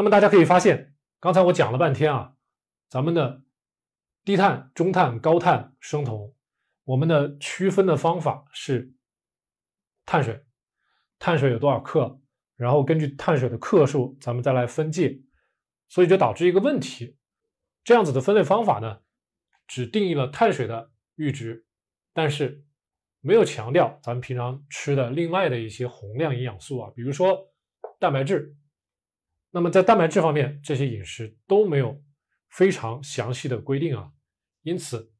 那么大家可以发现，刚才我讲了半天啊，咱们的低碳、中碳、高碳、生酮，我们的区分的方法是碳水，碳水有多少克，然后根据碳水的克数，咱们再来分界。所以就导致一个问题，这样子的分类方法呢，只定义了碳水的阈值，但是没有强调咱们平常吃的另外的一些宏量营养素啊，比如说蛋白质。那么在蛋白质方面，这些饮食都没有非常详细的规定啊。因此，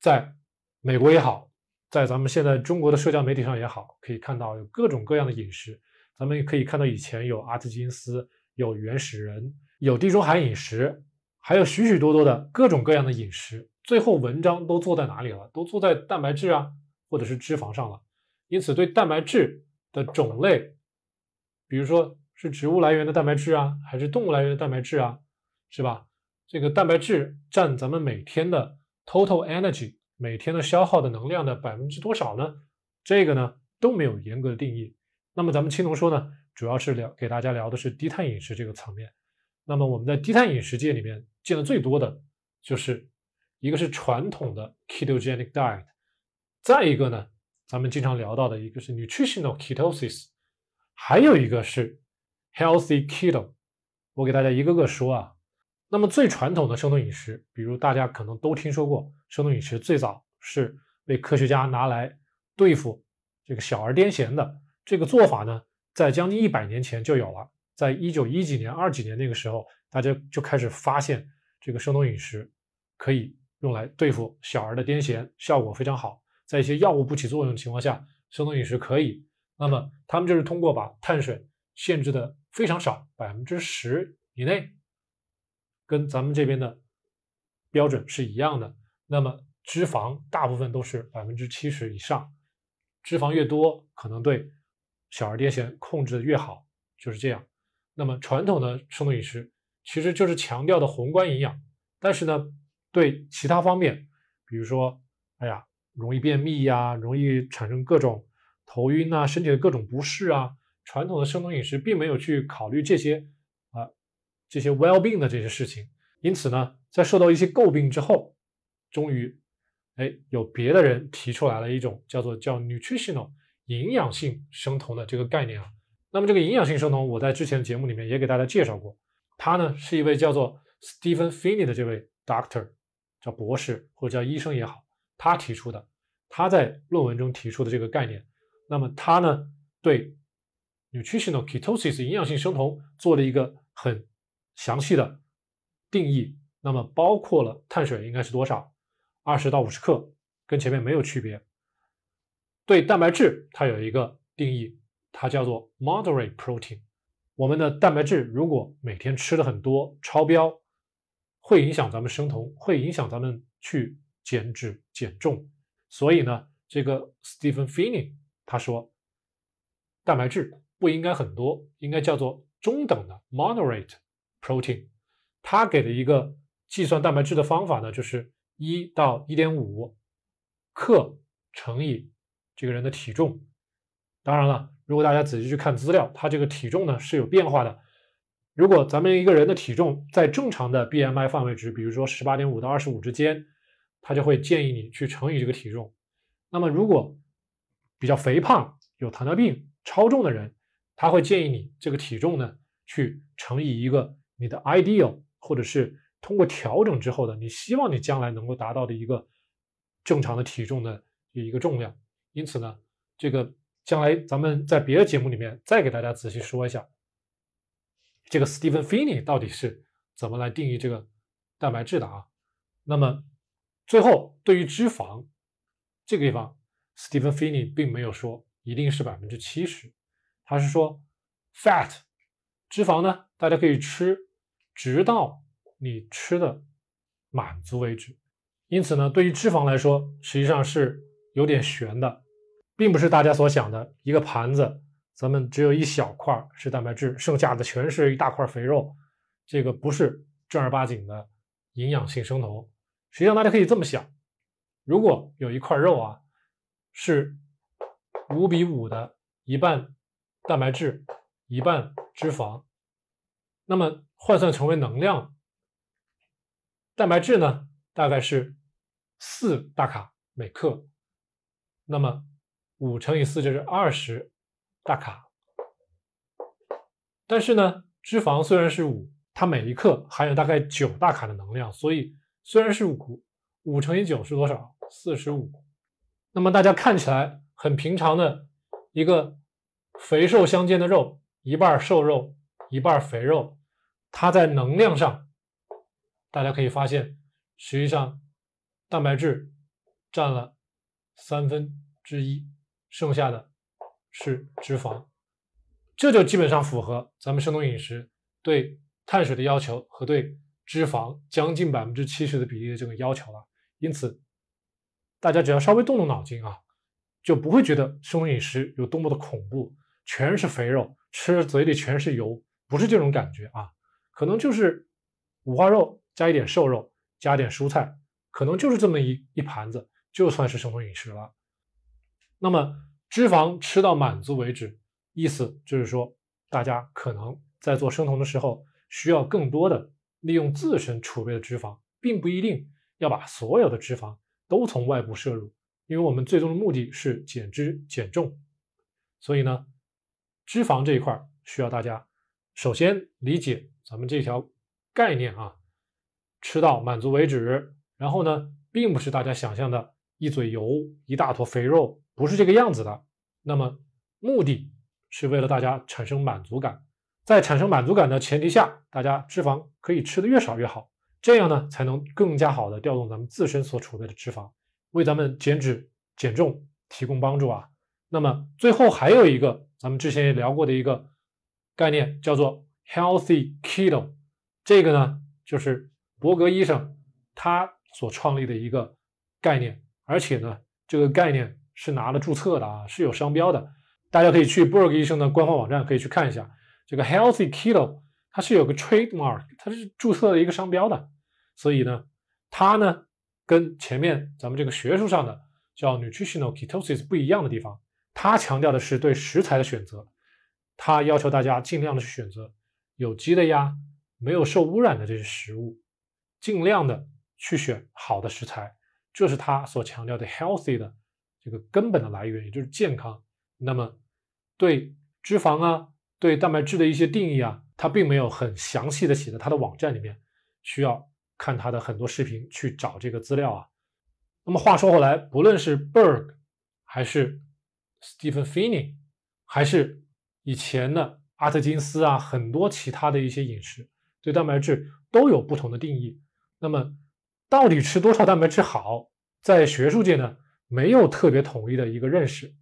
在美国也好，在咱们现在中国的社交媒体上也好，可以看到有各种各样的饮食。咱们也可以看到以前有阿特金斯，有原始人，有地中海饮食，还有许许多多的各种各样的饮食。最后，文章都做在哪里了？都做在蛋白质啊，或者是脂肪上了。因此，对蛋白质的种类，比如说。是植物来源的蛋白质啊，还是动物来源的蛋白质啊，是吧？这个蛋白质占咱们每天的 total energy 每天的消耗的能量的百分之多少呢？这个呢都没有严格的定义。那么咱们青龙说呢，主要是聊给大家聊的是低碳饮食这个层面。那么我们在低碳饮食界里面见的最多的就是一个是传统的 ketogenic diet，再一个呢，咱们经常聊到的一个是 nutritional ketosis，还有一个是。healthy keto，我给大家一个个说啊。那么最传统的生酮饮食，比如大家可能都听说过，生酮饮食最早是被科学家拿来对付这个小儿癫痫的这个做法呢，在将近一百年前就有了。在一九一几年、二几年那个时候，大家就开始发现这个生酮饮食可以用来对付小儿的癫痫，效果非常好。在一些药物不起作用的情况下，生酮饮食可以。那么他们就是通过把碳水限制的。非常少，百分之十以内，跟咱们这边的标准是一样的。那么脂肪大部分都是百分之七十以上，脂肪越多，可能对小儿癫痫控制的越好，就是这样。那么传统的生酮饮食其实就是强调的宏观营养，但是呢，对其他方面，比如说，哎呀，容易便秘啊，容易产生各种头晕啊，身体的各种不适啊。传统的生酮饮食并没有去考虑这些啊，这些 well being 的这些事情，因此呢，在受到一些诟病之后，终于哎，有别的人提出来了一种叫做叫 nutritional 营养性生酮的这个概念啊。那么这个营养性生酮，我在之前的节目里面也给大家介绍过，他呢是一位叫做 Stephen Finney 的这位 doctor，叫博士或者叫医生也好，他提出的，他在论文中提出的这个概念，那么他呢对。nutritional ketosis 营养性生酮做了一个很详细的定义，那么包括了碳水应该是多少？二十到五十克，跟前面没有区别。对蛋白质，它有一个定义，它叫做 moderate protein。我们的蛋白质如果每天吃的很多超标，会影响咱们生酮，会影响咱们去减脂减重。所以呢，这个 Stephen Finney 他说，蛋白质。不应该很多，应该叫做中等的 monorate protein。他给的一个计算蛋白质的方法呢，就是一到一点五克乘以这个人的体重。当然了，如果大家仔细去看资料，他这个体重呢是有变化的。如果咱们一个人的体重在正常的 BMI 范围值，比如说十八点五到二十五之间，他就会建议你去乘以这个体重。那么如果比较肥胖、有糖尿病、超重的人，他会建议你这个体重呢，去乘以一个你的 ideal，或者是通过调整之后的你希望你将来能够达到的一个正常的体重的一个重量。因此呢，这个将来咱们在别的节目里面再给大家仔细说一下，这个 Stephen Finney 到底是怎么来定义这个蛋白质的啊？那么最后对于脂肪这个地方，Stephen Finney 并没有说一定是百分之七十。他是说，fat，脂肪呢，大家可以吃，直到你吃的满足为止。因此呢，对于脂肪来说，实际上是有点悬的，并不是大家所想的一个盘子，咱们只有一小块是蛋白质，剩下的全是一大块肥肉，这个不是正儿八经的营养性生酮。实际上，大家可以这么想：如果有一块肉啊，是五比五的一半。蛋白质一半脂肪，那么换算成为能量，蛋白质呢大概是四大卡每克，那么五乘以四就是二十大卡。但是呢，脂肪虽然是五，它每一克含有大概九大卡的能量，所以虽然是五五乘以九是多少？四十五。那么大家看起来很平常的一个。肥瘦相间的肉，一半瘦肉，一半肥肉，它在能量上，大家可以发现，实际上蛋白质占了三分之一，剩下的，是脂肪，这就基本上符合咱们生酮饮食对碳水的要求和对脂肪将近百分之七十的比例的这个要求了。因此，大家只要稍微动动脑筋啊，就不会觉得生酮饮食有多么的恐怖。全是肥肉，吃嘴里全是油，不是这种感觉啊。可能就是五花肉加一点瘦肉，加点蔬菜，可能就是这么一一盘子，就算是生酮饮食了。那么脂肪吃到满足为止，意思就是说，大家可能在做生酮的时候，需要更多的利用自身储备的脂肪，并不一定要把所有的脂肪都从外部摄入，因为我们最终的目的是减脂减重，所以呢。脂肪这一块需要大家首先理解咱们这条概念啊，吃到满足为止。然后呢，并不是大家想象的一嘴油、一大坨肥肉，不是这个样子的。那么目的是为了大家产生满足感，在产生满足感的前提下，大家脂肪可以吃的越少越好，这样呢才能更加好的调动咱们自身所储备的脂肪，为咱们减脂减重提供帮助啊。那么最后还有一个咱们之前也聊过的一个概念，叫做 Healthy Keto，这个呢就是伯格医生他所创立的一个概念，而且呢这个概念是拿了注册的啊，是有商标的，大家可以去伯格医生的官方网站可以去看一下，这个 Healthy Keto 它是有个 trademark，它是注册的一个商标的，所以呢它呢跟前面咱们这个学术上的叫 Nutritional Ketosis 不一样的地方。他强调的是对食材的选择，他要求大家尽量的去选择有机的呀，没有受污染的这些食物，尽量的去选好的食材，这是他所强调的 healthy 的这个根本的来源，也就是健康。那么，对脂肪啊，对蛋白质的一些定义啊，他并没有很详细的写在他的网站里面，需要看他的很多视频去找这个资料啊。那么话说回来，不论是 b e r g 还是 Stephen Finney，还是以前的阿特金斯啊，很多其他的一些饮食对蛋白质都有不同的定义。那么，到底吃多少蛋白质好？在学术界呢，没有特别统一的一个认识。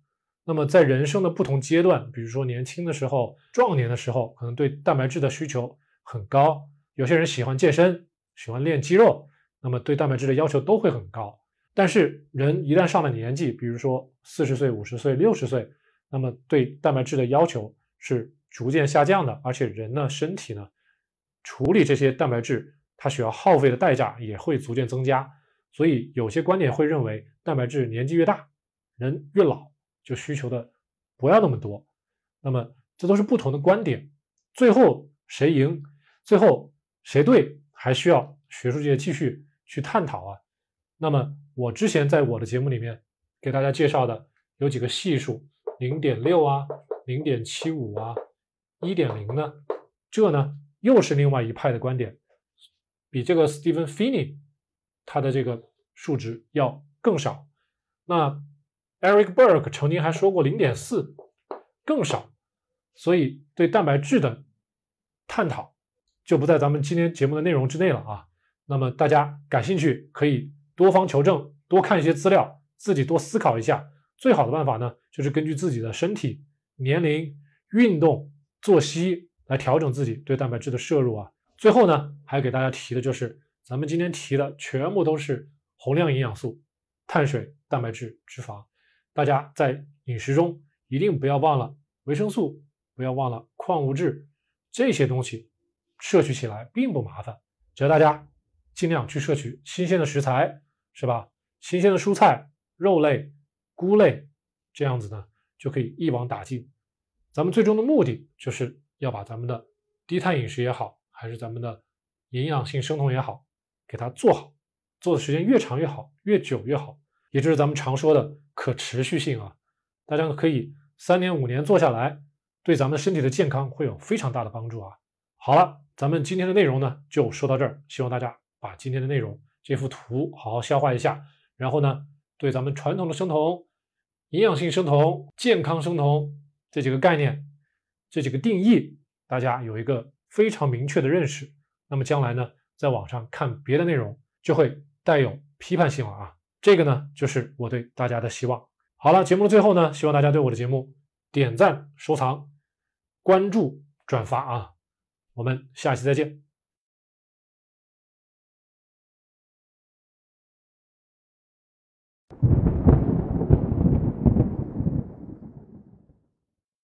那么，在人生的不同阶段，比如说年轻的时候、壮年的时候，可能对蛋白质的需求很高。有些人喜欢健身，喜欢练肌肉，那么对蛋白质的要求都会很高。但是人一旦上了年纪，比如说四十岁、五十岁、六十岁，那么对蛋白质的要求是逐渐下降的，而且人呢，身体呢，处理这些蛋白质，它需要耗费的代价也会逐渐增加。所以有些观点会认为，蛋白质年纪越大，人越老，就需求的不要那么多。那么这都是不同的观点，最后谁赢，最后谁对，还需要学术界继续去探讨啊。那么。我之前在我的节目里面给大家介绍的有几个系数，零点六啊，零点七五啊，一点零呢，这呢又是另外一派的观点，比这个 Stephen Finney 他的这个数值要更少。那 Eric b u r k e 曾经还说过零点四更少，所以对蛋白质的探讨就不在咱们今天节目的内容之内了啊。那么大家感兴趣可以。多方求证，多看一些资料，自己多思考一下。最好的办法呢，就是根据自己的身体、年龄、运动、作息来调整自己对蛋白质的摄入啊。最后呢，还给大家提的就是，咱们今天提的全部都是宏量营养素，碳水、蛋白质、脂肪。大家在饮食中一定不要忘了维生素，不要忘了矿物质，这些东西摄取起来并不麻烦，只要大家尽量去摄取新鲜的食材。是吧？新鲜的蔬菜、肉类、菇类这样子呢，就可以一网打尽。咱们最终的目的就是要把咱们的低碳饮食也好，还是咱们的营养性生酮也好，给它做好。做的时间越长越好，越久越好，也就是咱们常说的可持续性啊。大家可以三年五年做下来，对咱们身体的健康会有非常大的帮助啊。好了，咱们今天的内容呢就说到这儿，希望大家把今天的内容。这幅图好好消化一下，然后呢，对咱们传统的生酮、营养性生酮、健康生酮这几个概念、这几个定义，大家有一个非常明确的认识。那么将来呢，在网上看别的内容，就会带有批判性了啊。这个呢，就是我对大家的希望。好了，节目的最后呢，希望大家对我的节目点赞、收藏、关注、转发啊。我们下期再见。